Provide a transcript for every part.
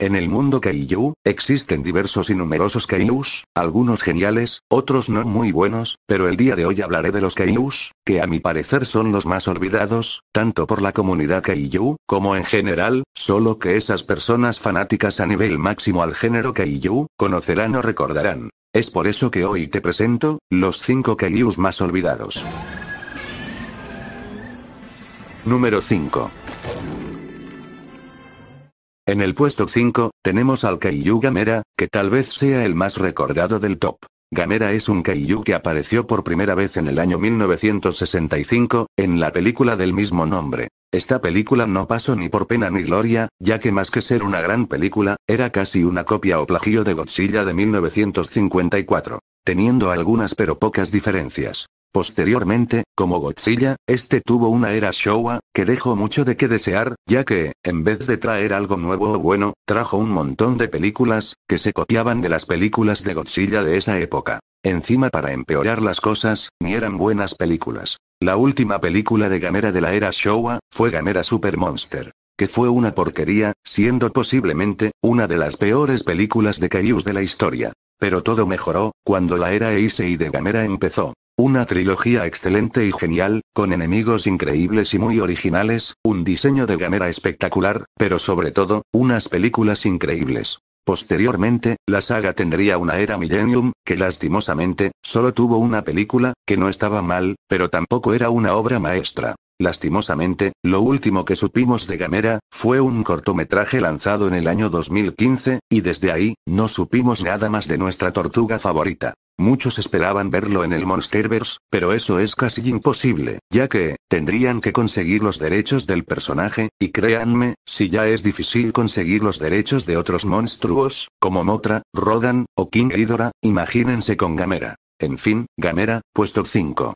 En el mundo Kaiju, existen diversos y numerosos Kaijus, algunos geniales, otros no muy buenos, pero el día de hoy hablaré de los Kaijus, que a mi parecer son los más olvidados, tanto por la comunidad Kaiju, como en general, solo que esas personas fanáticas a nivel máximo al género Kaiju, conocerán o recordarán. Es por eso que hoy te presento, los 5 Kaijus más olvidados. Número 5 en el puesto 5, tenemos al Kaiju Gamera, que tal vez sea el más recordado del top. Gamera es un Kaiju que apareció por primera vez en el año 1965, en la película del mismo nombre. Esta película no pasó ni por pena ni gloria, ya que más que ser una gran película, era casi una copia o plagio de Godzilla de 1954, teniendo algunas pero pocas diferencias. Posteriormente, como Godzilla, este tuvo una era Showa, que dejó mucho de que desear, ya que, en vez de traer algo nuevo o bueno, trajo un montón de películas, que se copiaban de las películas de Godzilla de esa época. Encima para empeorar las cosas, ni eran buenas películas. La última película de Gamera de la era Showa, fue Gamera Super Monster. Que fue una porquería, siendo posiblemente, una de las peores películas de Kaijus de la historia. Pero todo mejoró, cuando la era Eisei de Gamera empezó. Una trilogía excelente y genial, con enemigos increíbles y muy originales, un diseño de gamera espectacular, pero sobre todo, unas películas increíbles. Posteriormente, la saga tendría una era Millennium, que lastimosamente, solo tuvo una película, que no estaba mal, pero tampoco era una obra maestra. Lastimosamente, lo último que supimos de Gamera, fue un cortometraje lanzado en el año 2015, y desde ahí, no supimos nada más de nuestra tortuga favorita. Muchos esperaban verlo en el Monsterverse, pero eso es casi imposible, ya que, tendrían que conseguir los derechos del personaje, y créanme, si ya es difícil conseguir los derechos de otros monstruos, como Motra, Rodan, o King Ghidorah, imagínense con Gamera. En fin, Gamera, puesto 5.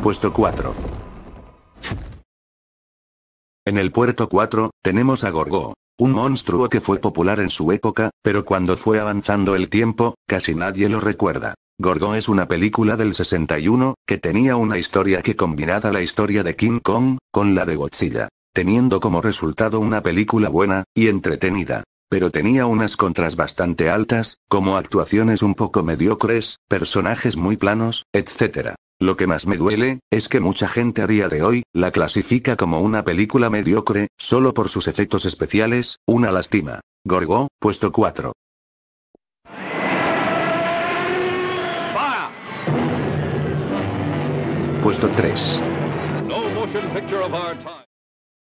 Puesto 4. En el puerto 4, tenemos a Gorgo, un monstruo que fue popular en su época, pero cuando fue avanzando el tiempo, casi nadie lo recuerda. Gorgo es una película del 61, que tenía una historia que combinaba la historia de King Kong, con la de Godzilla. Teniendo como resultado una película buena, y entretenida. Pero tenía unas contras bastante altas, como actuaciones un poco mediocres, personajes muy planos, etc. Lo que más me duele, es que mucha gente a día de hoy, la clasifica como una película mediocre, solo por sus efectos especiales, una lástima. Gorgo, puesto 4. Puesto 3.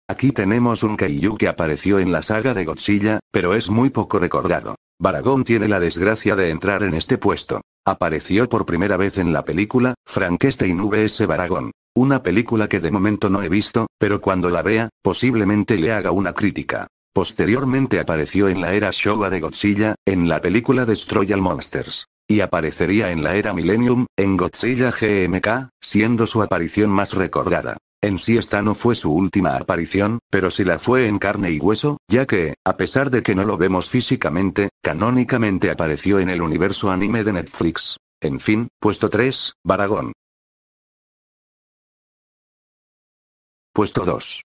Aquí tenemos un kaiju que apareció en la saga de Godzilla, pero es muy poco recordado. Baragón tiene la desgracia de entrar en este puesto. Apareció por primera vez en la película, Frankenstein vs. Baragón. Una película que de momento no he visto, pero cuando la vea, posiblemente le haga una crítica. Posteriormente apareció en la era Showa de Godzilla, en la película Destroy All Monsters. Y aparecería en la era Millennium, en Godzilla GMK, siendo su aparición más recordada. En sí esta no fue su última aparición, pero sí la fue en carne y hueso, ya que, a pesar de que no lo vemos físicamente, canónicamente apareció en el universo anime de Netflix. En fin, puesto 3, Baragón. Puesto 2.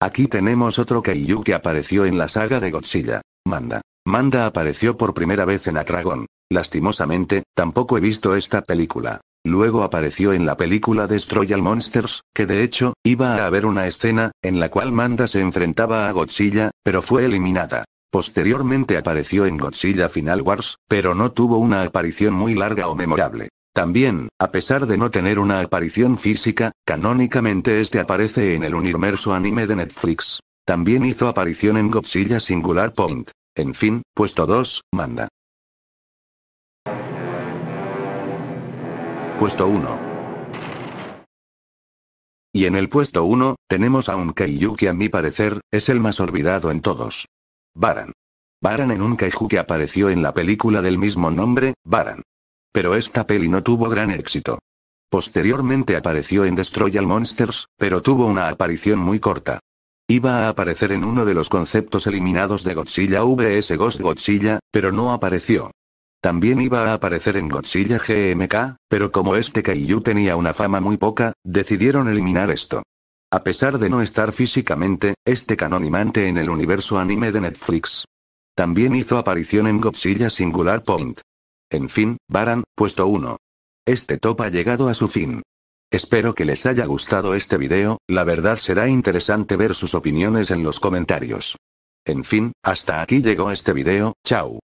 Aquí tenemos otro Kaiju que apareció en la saga de Godzilla. Manda. Manda apareció por primera vez en Atragón. Lastimosamente, tampoco he visto esta película. Luego apareció en la película Destroy All Monsters, que de hecho, iba a haber una escena, en la cual Manda se enfrentaba a Godzilla, pero fue eliminada. Posteriormente apareció en Godzilla Final Wars, pero no tuvo una aparición muy larga o memorable. También, a pesar de no tener una aparición física, canónicamente este aparece en el universo anime de Netflix. También hizo aparición en Godzilla Singular Point. En fin, puesto 2, manda. puesto 1. Y en el puesto 1, tenemos a un Kaiju que a mi parecer, es el más olvidado en todos. Baran. Baran en un Kaiju que apareció en la película del mismo nombre, Baran. Pero esta peli no tuvo gran éxito. Posteriormente apareció en Destroy All Monsters, pero tuvo una aparición muy corta. Iba a aparecer en uno de los conceptos eliminados de Godzilla vs Ghost Godzilla, pero no apareció. También iba a aparecer en Godzilla GMK, pero como este Kaiju tenía una fama muy poca, decidieron eliminar esto. A pesar de no estar físicamente, este canonimante en el universo anime de Netflix. También hizo aparición en Godzilla Singular Point. En fin, Baran, puesto 1. Este top ha llegado a su fin. Espero que les haya gustado este video, la verdad será interesante ver sus opiniones en los comentarios. En fin, hasta aquí llegó este video, chao.